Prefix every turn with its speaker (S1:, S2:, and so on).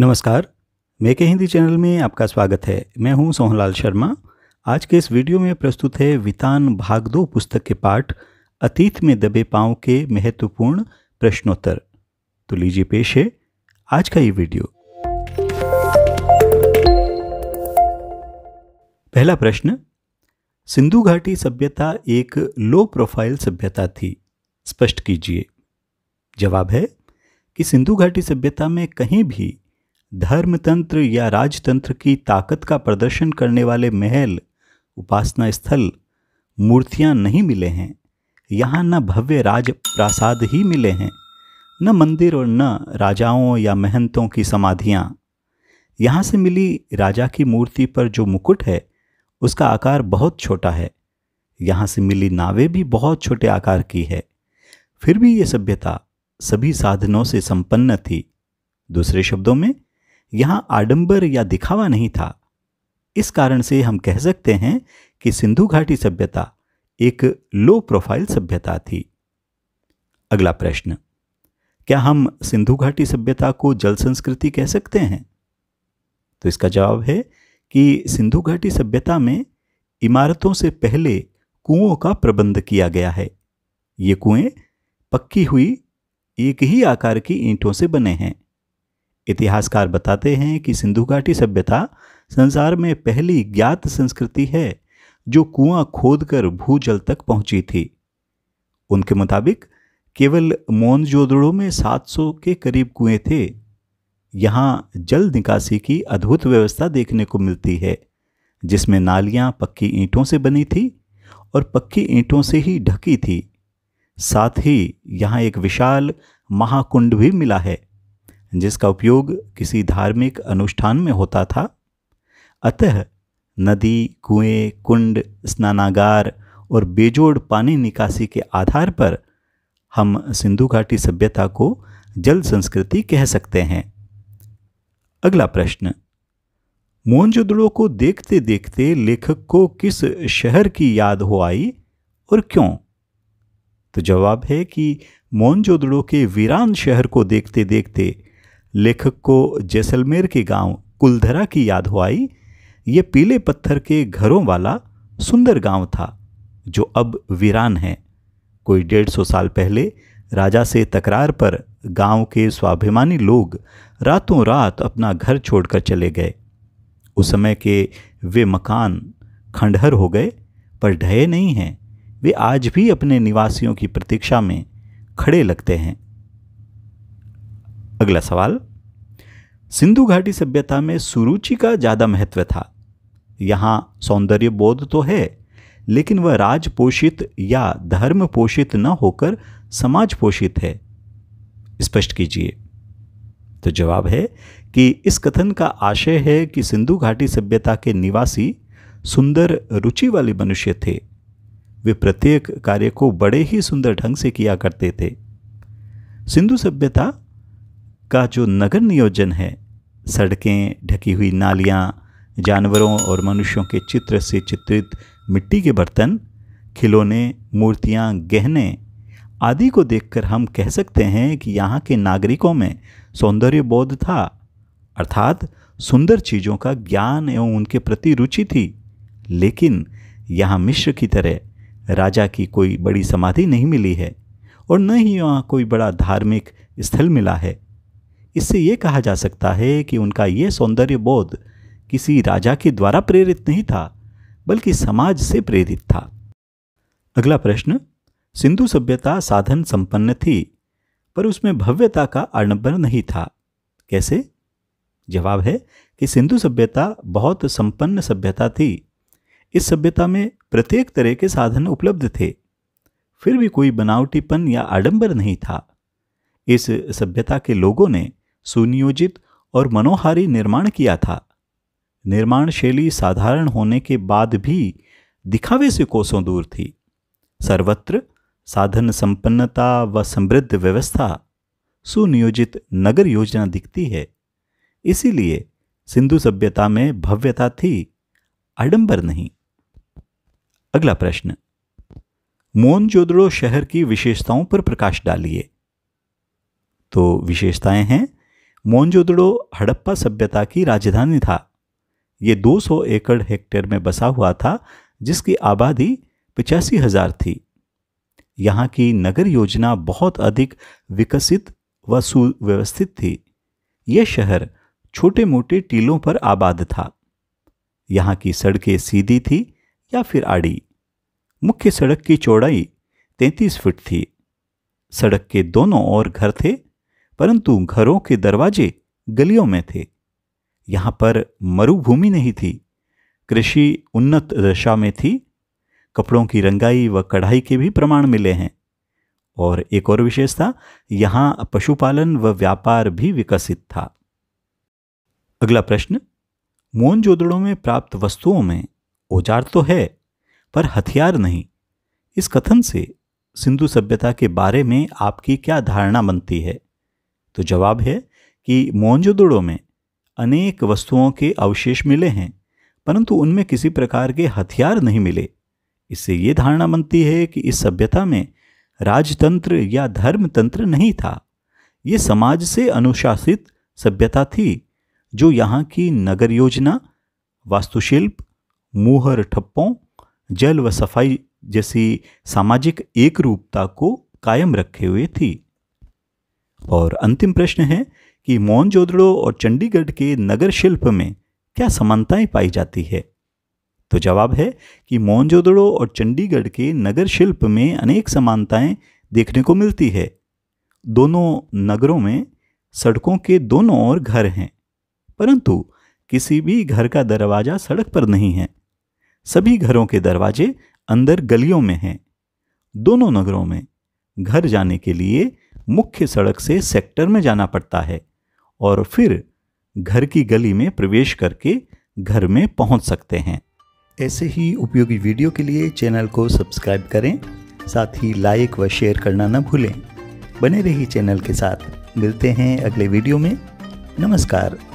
S1: नमस्कार मेके हिंदी चैनल में आपका स्वागत है मैं हूं सोहनलाल शर्मा आज के इस वीडियो में प्रस्तुत है वितान भाग दो पुस्तक के पाठ अतीत में दबे पांव के महत्वपूर्ण प्रश्नोत्तर तो लीजिए पेश है आज का ये वीडियो पहला प्रश्न सिंधु घाटी सभ्यता एक लो प्रोफाइल सभ्यता थी स्पष्ट कीजिए जवाब है कि सिंधु घाटी सभ्यता में कहीं भी धर्मतंत्र या राजतंत्र की ताकत का प्रदर्शन करने वाले महल उपासना स्थल मूर्तियां नहीं मिले हैं यहाँ न भव्य राज प्रासाद ही मिले हैं न मंदिर और न राजाओं या महंतों की समाधियाँ यहाँ से मिली राजा की मूर्ति पर जो मुकुट है उसका आकार बहुत छोटा है यहाँ से मिली नावें भी बहुत छोटे आकार की है फिर भी ये सभ्यता सभी साधनों से संपन्न थी दूसरे शब्दों में यहां आडंबर या दिखावा नहीं था इस कारण से हम कह सकते हैं कि सिंधु घाटी सभ्यता एक लो प्रोफाइल सभ्यता थी अगला प्रश्न क्या हम सिंधु घाटी सभ्यता को जल संस्कृति कह सकते हैं तो इसका जवाब है कि सिंधु घाटी सभ्यता में इमारतों से पहले कुओं का प्रबंध किया गया है ये कुएं पक्की हुई एक ही आकार की ईंटों से बने हैं इतिहासकार बताते हैं कि सिंधु घाटी सभ्यता संसार में पहली ज्ञात संस्कृति है जो कुआं खोदकर भूजल तक पहुंची थी उनके मुताबिक केवल मोनजोदड़ो में 700 के करीब कुएं थे यहाँ जल निकासी की अद्भुत व्यवस्था देखने को मिलती है जिसमें नालियाँ पक्की ईंटों से बनी थी और पक्की ईंटों से ही ढकी थी साथ ही यहाँ एक विशाल महाकुंड भी मिला है जिसका उपयोग किसी धार्मिक अनुष्ठान में होता था अतः नदी कुएं कुंड स्नानागार और बेजोड़ पानी निकासी के आधार पर हम सिंधु घाटी सभ्यता को जल संस्कृति कह सकते हैं अगला प्रश्न मोहनजोदड़ो को देखते देखते लेखक को किस शहर की याद हो आई और क्यों तो जवाब है कि मोहनजोदड़ो के वीरान शहर को देखते देखते लेखक को जैसलमेर के गांव कुलधरा की याद हो आई ये पीले पत्थर के घरों वाला सुंदर गांव था जो अब वीरान है कोई डेढ़ सौ साल पहले राजा से तकरार पर गांव के स्वाभिमानी लोग रातों रात अपना घर छोड़कर चले गए उस समय के वे मकान खंडहर हो गए पर ढहे नहीं हैं वे आज भी अपने निवासियों की प्रतीक्षा में खड़े लगते हैं अगला सवाल सिंधु घाटी सभ्यता में सुरुचि का ज़्यादा महत्व था यहां सौंदर्य बोध तो है लेकिन वह राज पोषित या धर्म पोषित न होकर समाज पोषित है स्पष्ट कीजिए तो जवाब है कि इस कथन का आशय है कि सिंधु घाटी सभ्यता के निवासी सुंदर रुचि वाले मनुष्य थे वे प्रत्येक कार्य को बड़े ही सुंदर ढंग से किया करते थे सिंधु सभ्यता का जो नगर नियोजन है सड़कें ढकी हुई नालियाँ जानवरों और मनुष्यों के चित्र से चित्रित मिट्टी के बर्तन खिलौने मूर्तियाँ गहने आदि को देखकर हम कह सकते हैं कि यहाँ के नागरिकों में सौंदर्य बोध था अर्थात सुंदर चीज़ों का ज्ञान एवं उनके प्रति रुचि थी लेकिन यहाँ मिश्र की तरह राजा की कोई बड़ी समाधि नहीं मिली है और न ही यहाँ कोई बड़ा धार्मिक स्थल मिला है इससे ये कहा जा सकता है कि उनका ये सौंदर्य बोध किसी राजा के द्वारा प्रेरित नहीं था बल्कि समाज से प्रेरित था अगला प्रश्न सिंधु सभ्यता साधन संपन्न थी पर उसमें भव्यता का आडंबर नहीं था कैसे जवाब है कि सिंधु सभ्यता बहुत संपन्न सभ्यता थी इस सभ्यता में प्रत्येक तरह के साधन उपलब्ध थे फिर भी कोई बनावटीपन या आडंबर नहीं था इस सभ्यता के लोगों ने सुनियोजित और मनोहारी निर्माण किया था निर्माण शैली साधारण होने के बाद भी दिखावे से कोसों दूर थी सर्वत्र साधन संपन्नता व समृद्ध व्यवस्था सुनियोजित नगर योजना दिखती है इसीलिए सिंधु सभ्यता में भव्यता थी आडंबर नहीं अगला प्रश्न मोनजोदड़ो शहर की विशेषताओं पर प्रकाश डालिए तो विशेषताएं हैं मोनजोदड़ो हड़प्पा सभ्यता की राजधानी था ये 200 एकड़ हेक्टेयर में बसा हुआ था जिसकी आबादी पिचासी हजार थी यहाँ की नगर योजना बहुत अधिक विकसित व सुव्यवस्थित थी यह शहर छोटे मोटे टीलों पर आबाद था यहाँ की सड़कें सीधी थी या फिर आड़ी मुख्य सड़क की चौड़ाई 33 फीट थी सड़क के दोनों ओर घर थे परंतु घरों के दरवाजे गलियों में थे यहां पर मरुभूमि नहीं थी कृषि उन्नत दशा में थी कपड़ों की रंगाई व कढ़ाई के भी प्रमाण मिले हैं और एक और विशेषता यहां पशुपालन व व्यापार भी विकसित था अगला प्रश्न मोनजोदड़ों में प्राप्त वस्तुओं में औजार तो है पर हथियार नहीं इस कथन से सिंधु सभ्यता के बारे में आपकी क्या धारणा बनती है तो जवाब है कि मोहनजोदड़ो में अनेक वस्तुओं के अवशेष मिले हैं परंतु उनमें किसी प्रकार के हथियार नहीं मिले इससे ये धारणा बनती है कि इस सभ्यता में राजतंत्र या धर्मतंत्र नहीं था ये समाज से अनुशासित सभ्यता थी जो यहाँ की नगर योजना वास्तुशिल्प मुहर ठप्पों जल व सफाई जैसी सामाजिक एकरूपता को कायम रखे हुए थी और अंतिम प्रश्न है कि मोहनजोदड़ो और चंडीगढ़ के नगर शिल्प में क्या समानताएं पाई जाती है तो जवाब है कि मोहनजोदड़ो और चंडीगढ़ के नगर शिल्प में अनेक समानताएं देखने को मिलती है दोनों नगरों में सड़कों के दोनों ओर घर हैं परंतु किसी भी घर का दरवाज़ा सड़क पर नहीं है सभी घरों के दरवाजे अंदर गलियों में हैं दोनों नगरों में घर जाने के लिए मुख्य सड़क से सेक्टर में जाना पड़ता है और फिर घर की गली में प्रवेश करके घर में पहुंच सकते हैं ऐसे ही उपयोगी वीडियो के लिए चैनल को सब्सक्राइब करें साथ ही लाइक व शेयर करना न भूलें बने रही चैनल के साथ मिलते हैं अगले वीडियो में नमस्कार